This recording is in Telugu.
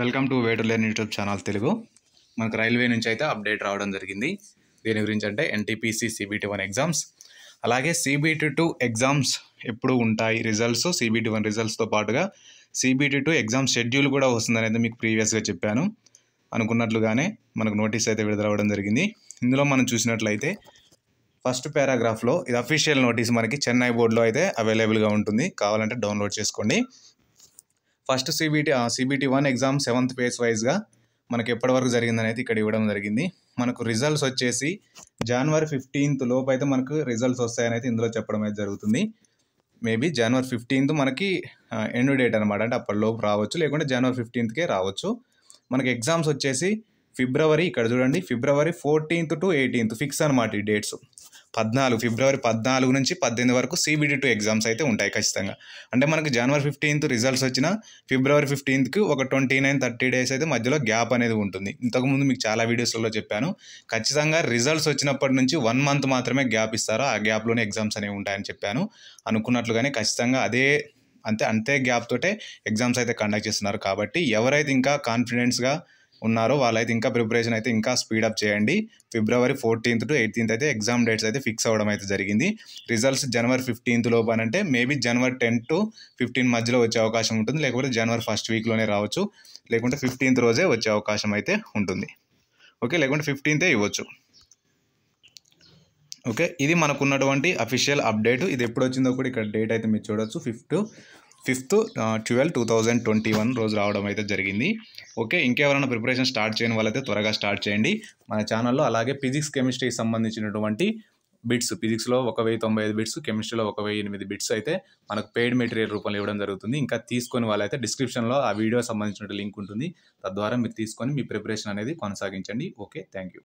వెల్కమ్ టు వేటర్ లేని యూట్యూబ్ ఛానల్ తెలుగు మనకు రైల్వే నుంచి అయితే అప్డేట్ రావడం జరిగింది దీని గురించి అంటే ఎన్టీపీసీ సిబిటి వన్ ఎగ్జామ్స్ అలాగే సిబిటి టూ ఎగ్జామ్స్ ఎప్పుడు ఉంటాయి రిజల్ట్స్ సిబిటి వన్ రిజల్ట్స్తో పాటుగా సిబిటి టూ ఎగ్జామ్ షెడ్యూల్ కూడా వస్తుందని అయితే మీకు ప్రీవియస్గా చెప్పాను అనుకున్నట్లుగానే మనకు నోటీస్ అయితే విడుదలవ్వడం జరిగింది ఇందులో మనం చూసినట్లయితే ఫస్ట్ పారాగ్రాఫ్లో ఇది అఫీషియల్ నోటీస్ మనకి చెన్నై బోర్డులో అయితే అవైలబుల్గా ఉంటుంది కావాలంటే డౌన్లోడ్ చేసుకోండి first CBT CBT one exam seventh phase వైజ్గా మనకు ఎప్పటివరకు జరిగిందనేది ఇక్కడ ఇవ్వడం జరిగింది మనకు రిజల్ట్స్ వచ్చేసి జనవరి ఫిఫ్టీన్త్ లోపు అయితే మనకు రిజల్ట్స్ వస్తాయనైతే ఇందులో చెప్పడం అయితే జరుగుతుంది మేబీ జనవరి ఫిఫ్టీన్త్ మనకి ఎండ్ డేట్ అనమాట అంటే అప్పటిలోపు రావచ్చు లేకుంటే జనవరి ఫిఫ్టీన్త్కే రావచ్చు మనకి ఎగ్జామ్స్ వచ్చేసి ఫిబ్రవరి ఇక్కడ చూడండి ఫిబ్రవరి ఫోర్టీన్త్ టు ఎయిటీన్త్ ఫిక్స్ అనమాట ఈ డేట్స్ పద్నాలుగు ఫిబ్రవరి పద్నాలుగు నుంచి పద్దెనిమిది వరకు సిబిడి టూ ఎగ్జామ్స్ అయితే ఉంటాయి ఖచ్చితంగా అంటే మనకి జనవరి ఫిఫ్టీన్త్ రిజల్ట్స్ వచ్చిన ఫిబ్రవరి ఫిఫ్టీన్త్కి ఒక ట్వంటీ నైన్ థర్టీ డేస్ అయితే మధ్యలో గ్యాప్ అనేది ఉంటుంది ఇంతకుముందు మీకు చాలా వీడియోస్లలో చెప్పాను ఖచ్చితంగా రిజల్ట్స్ వచ్చినప్పటి నుంచి వన్ మంత్ మాత్రమే గ్యాప్ ఇస్తారో ఆ గ్యాప్లోనే ఎగ్జామ్స్ అనేవి ఉంటాయని చెప్పాను అనుకున్నట్లుగానే ఖచ్చితంగా అదే అంతే అంతే గ్యాప్ తోటే ఎగ్జామ్స్ అయితే కండక్ట్ చేస్తున్నారు కాబట్టి ఎవరైతే ఇంకా కాన్ఫిడెన్స్గా ఉన్నారో వాళ్ళైతే ఇంకా ప్రిపరేషన్ అయితే ఇంకా స్పీడప్ చేయండి ఫిబ్రవరి ఫోర్టీన్త్ టు ఎయిటీన్త్ అయితే ఎగ్జామ్ డేట్స్ అయితే ఫిక్స్ అవ్వడం అయితే జరిగింది రిజల్ట్స్ జనవరి ఫిఫ్టీన్త్ లోపు అంటే మేబీ జనవరి టెన్ టు ఫిఫ్టీన్ మధ్యలో వచ్చే అవకాశం ఉంటుంది లేకపోతే జనవరి ఫస్ట్ వీక్లోనే రావచ్చు లేకుంటే ఫిఫ్టీన్త్ రోజే వచ్చే అవకాశం అయితే ఉంటుంది ఓకే లేకుంటే ఫిఫ్టీన్తే ఇవ్వచ్చు ఓకే ఇది మనకున్నటువంటి అఫీషియల్ అప్డేట్ ఇది ఎప్పుడు వచ్చిందో కూడా ఇక్కడ డేట్ అయితే మీరు చూడొచ్చు fifth fifth twelve two thousand twenty one రోజు రావడం అయితే జరిగింది ఓకే ఇంకెవరైనా ప్రిపరేషన్ స్టార్ట్ చేయని వాళ్ళైతే త్వరగా స్టార్ట్ చేయండి మన ఛానల్లో అలాగే ఫిజిక్స్ కెమిస్ట్రీకి సంబంధించినటువంటి బిట్స్ ఫిజిక్స్లో ఒక వెయ్యి తొంభై ఐదు బిట్స్ కెమిస్ట్రీలో ఒక వెయ్యి ఎనిమిది బిట్స్ అయితే మనకు పెయిడ్ మెటీరియల్ రూపంలో ఇవ్వడం జరుగుతుంది ఇంకా తీసుకొని వాళ్ళైతే డిస్క్రిప్షన్లో ఆ వీడియో సంబంధించిన లింక్ ఉంటుంది తద్వారా మీరు తీసుకొని మీ ప్రిపరేషన్ అనేది కొనసాగించండి ఓకే థ్యాంక్ యూ